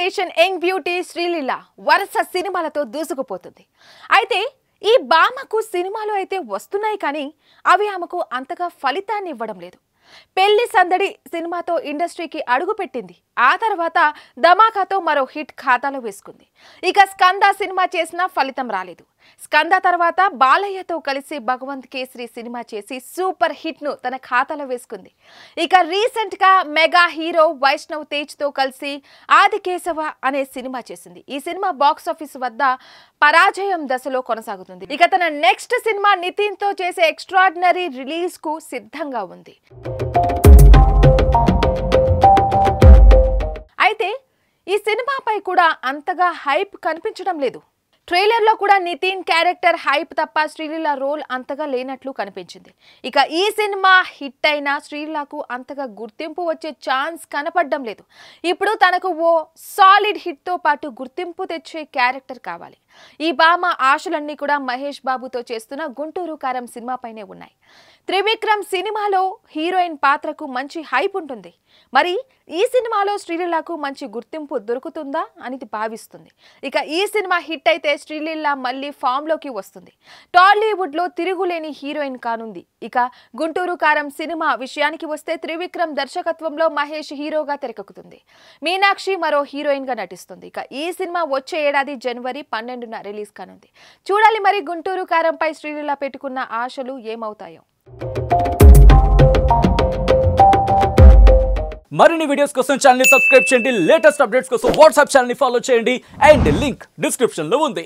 sensation young beauty Sreeleela వరుస సినిమాలతో దూసుకుపోతుంది అయితే ఈ బామకు సినిమాలు అయితే వస్తున్నాయి కానీ అవి ఆమెకు అంతగా ఫలితాన్ని ఇవ్వడం లేదు పెళ్లి సందడి సినిమాతో ఇండస్ట్రీకి అడుగుపెట్టింది ఆ తర్వాత ధమాకాతో మరో హిట్ ఖాతాలో వేసుకుంది ఇక స్కంద సినిమా చేసినా ఫలితం రాలేదు స్కంద తర్వాత బాలయ్యతో కలిసి భగవంత్ కేసరి సినిమా చేసి సూపర్ హిట్ను తన ఖాతాలో వేసుకుంది ఇక రీసెంట్గా మెగా హీరో వైష్ణవ్ తేజ్తో కలిసి ఆది కేశవ అనే సినిమా చేసింది ఈ సినిమా బాక్సాఫీస్ వద్ద పరాజయం దశలో కొనసాగుతుంది ఇక తన నెక్స్ట్ సినిమా నితిన్తో చేసే ఎక్స్ట్రాడినరీ రిలీజ్కు సిద్ధంగా ఉంది సినిమాపై కూడా అంతగా హైప్ కనిపించడం లేదు ట్రైలర్లో కూడా నితిన్ క్యారెక్టర్ హైప్ తప్ప శ్రీలీల రోల్ అంతగా లేనట్లు కనిపించింది ఇక ఈ సినిమా హిట్ అయినా శ్రీలీలకు అంతగా గుర్తింపు వచ్చే ఛాన్స్ కనపడడం లేదు ఇప్పుడు తనకు ఓ సాలిడ్ హిట్తో పాటు గుర్తింపు తెచ్చే క్యారెక్టర్ కావాలి ఈ భామ ఆశలన్నీ కూడా మహేష్ బాబుతో చేస్తున్న గుంటూరు కారం సినిమాపైనే ఉన్నాయి త్రివిక్రమ్ సినిమాలో హీరోయిన్ పాత్రకు మంచి హైప్ ఉంటుంది మరి ఈ సినిమాలో శ్రీలీలకు మంచి గుర్తింపు దొరుకుతుందా అనేది భావిస్తుంది ఇక ఈ సినిమా హిట్ అయితే శ్రీలీల మళ్ళీ ఫామ్లోకి వస్తుంది టాలీవుడ్లో తిరుగులేని హీరోయిన్ కానుంది ఇక గుంటూరు కారం సినిమా విషయానికి వస్తే త్రివిక్రమ్ దర్శకత్వంలో మహేష్ హీరోగా తెరకెక్కుతుంది మీనాక్షి మరో హీరోయిన్గా నటిస్తుంది ఇక ఈ సినిమా వచ్చే ఏడాది జనవరి పన్నెండు పదిహేడున రిలీజ్ కానుంది చూడాలి మరి గుంటూరు కారంపై శ్రీలీల పెట్టుకున్న ఆశలు ఏమవుతాయో మరిన్ని వీడియోస్ కోసం ఛానల్ సబ్స్క్రైబ్ చేయండి లేటెస్ట్ అప్డేట్స్ కోసం వాట్సాప్ ఛానల్ ఫాలో చేయండి అండ్ లింక్ డిస్క్రిప్షన్లో ఉంది